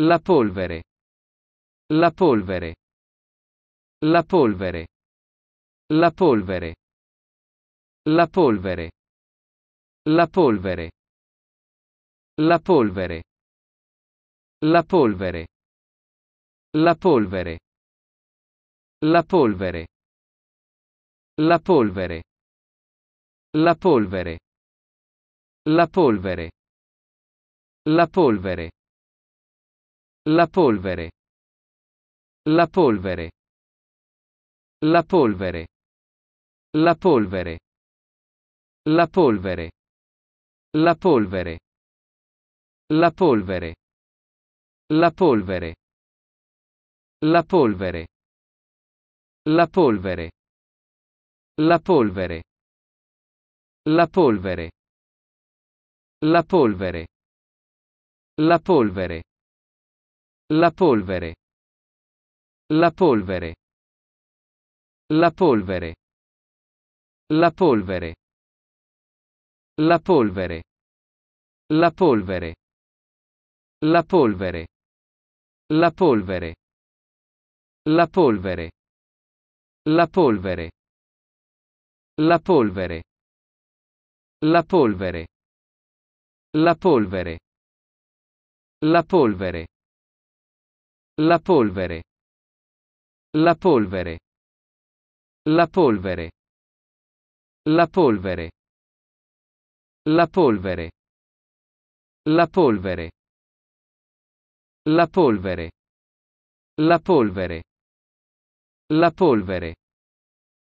La polvere. La polvere. La polvere. La polvere. La polvere. La polvere. La polvere. La polvere. La polvere. La polvere. La polvere. La polvere. La polvere. La polvere. La polvere. La polvere. La polvere. La polvere. La polvere. La polvere. La polvere. La polvere. La polvere. La polvere. La polvere. La polvere. La polvere. La polvere. La polvere. La polvere. La polvere. La polvere. La polvere. La polvere. La polvere. La polvere. La polvere. La polvere. La polvere. La polvere. La polvere. La polvere. La polvere. La polvere. La polvere. La polvere. La polvere. La polvere. La polvere. La polvere. La polvere. La polvere. La polvere.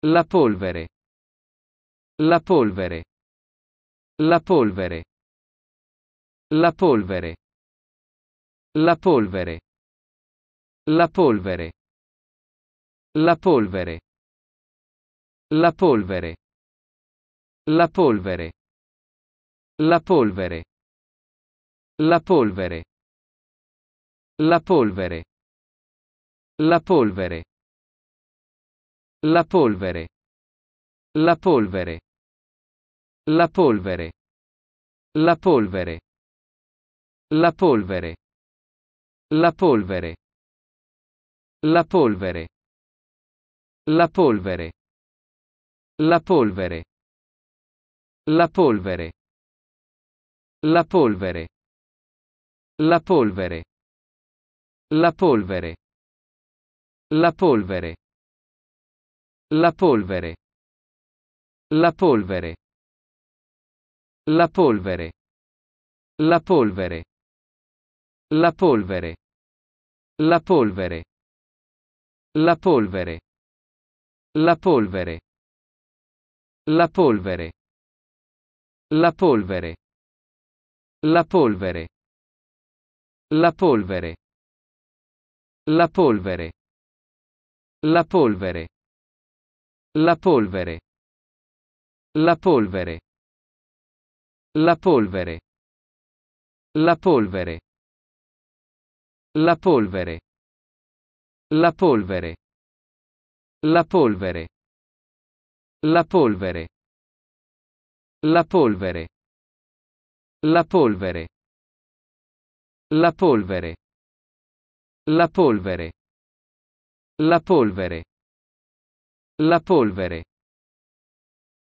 La polvere. La polvere. La polvere. La polvere. La polvere. La polvere. La polvere. La polvere. La polvere. La polvere. La polvere. La polvere. La polvere. La polvere. La polvere. La polvere. La polvere. La polvere. La polvere. La polvere. La polvere. La polvere. La polvere. La polvere. La polvere. La polvere. La polvere. La polvere. La polvere. La polvere. La polvere. La polvere. La polvere. La polvere. La polvere. La polvere. La polvere. La polvere. La polvere. La polvere. La polvere. La polvere. La polvere. La polvere. La polvere. La polvere. La polvere. La polvere. La polvere. La polvere. La polvere. La polvere. La polvere. La polvere. La polvere. La polvere. La polvere. La polvere. La polvere.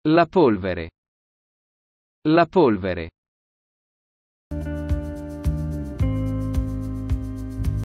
La polvere. La polvere.